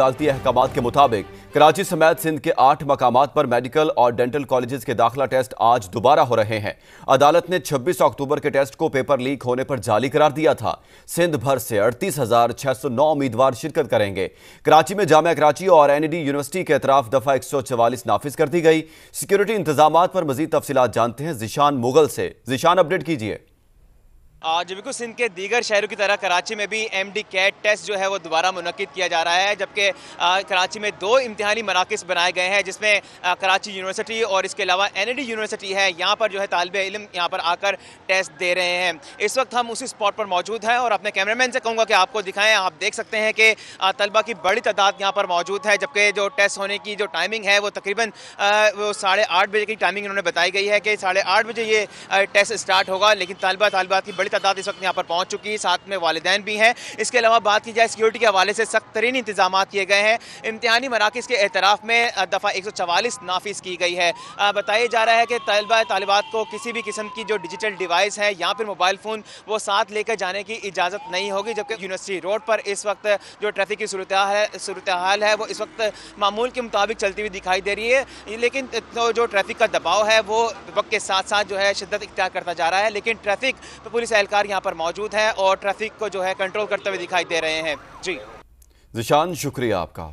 अदालती अहकाम के मुताबिक कराची समेत सिंध के आठ मकाम पर मेडिकल और डेंटल कॉलेज के दाखिला टेस्ट आज दोबारा हो रहे हैं अदालत ने छब्बीस अक्टूबर के टेस्ट को पेपर लीक होने पर जाली करार दिया था सिंध भर से अड़तीस हजार छह सौ नौ उम्मीदवार शिरकत करेंगे कराची में जामिया कराची और एन यूनिवर्सिटी के अतराफ दफा एक सौ चवालीस नाफिज कर दी गई सिक्योरिटी इंतजाम पर मजीद तफसीत जानते हैं जिशान मुगल से जिशान अपडेट कीजिए जबकि सिंध के दीगर शहरों की तरह कराची में भी एम डी कैट टेस्ट जो है वो दोबारा मुनद किया जा रहा है जबकि कराची में दो इम्तहानी मराकज़ बनाए गए हैं जिसमें कराची यूनिवर्सिटी और इसके अलावा एन डी यूनिवर्सिटी है यहाँ पर जो है तालब इलम यहाँ पर आकर टेस्ट दे रहे हैं इस वक्त हम उसी स्पॉट पर मौजूद हैं और अपने कैमरामैन से कहूँगा कि आपको दिखाएँ आप देख सकते हैं कि तलबा की बड़ी तादाद यहाँ पर मौजूद है जबकि जो टेस्ट होने की जो टाइमिंग है वो तकरीबन वो साढ़े आठ बजे की टाइमिंग इन्होंने बताई गई है कि साढ़े आठ बजे ये टेस्ट स्टार्ट होगा लेकिन तलबा तलबात की बड़ी तादाद इस वक्त यहाँ पर पहुँच चुकी है साथ में वालदे भी हैं इसके अलावा बात की जाए सिक्योरिटी के हवाले से सख्त तरीन इंतजाम किए गए हैं इम्तहानी मराकज़ के एतराफ़ में दफ़ा एक सौ चवालीस नाफिस की गई है बताया जा रहा है कि तलबा तलबात को किसी भी किस्म की जो डिजिटल डिवाइस है या फिर मोबाइल फ़ोन वो साथ लेकर जाने की इजाज़त नहीं होगी जबकि यूनिवर्सिटी रोड पर इस वक्त जो ट्रैफिक की सूरत है सूरत हाल है वो इस वक्त मामूल के मुताबिक चलती हुई दिखाई दे रही है लेकिन तो जो ट्रैफिक का दबाव है वो वक्त के साथ साथ जो है शिदत इख्तियार करता जा रहा है लेकिन ट्रैफिक तो पुलिस एहलकार यहाँ पर मौजूद हैं और ट्रैफिक को जो है कंट्रोल करते हुए दिखाई दे रहे हैं जी जिशान शुक्रिया आपका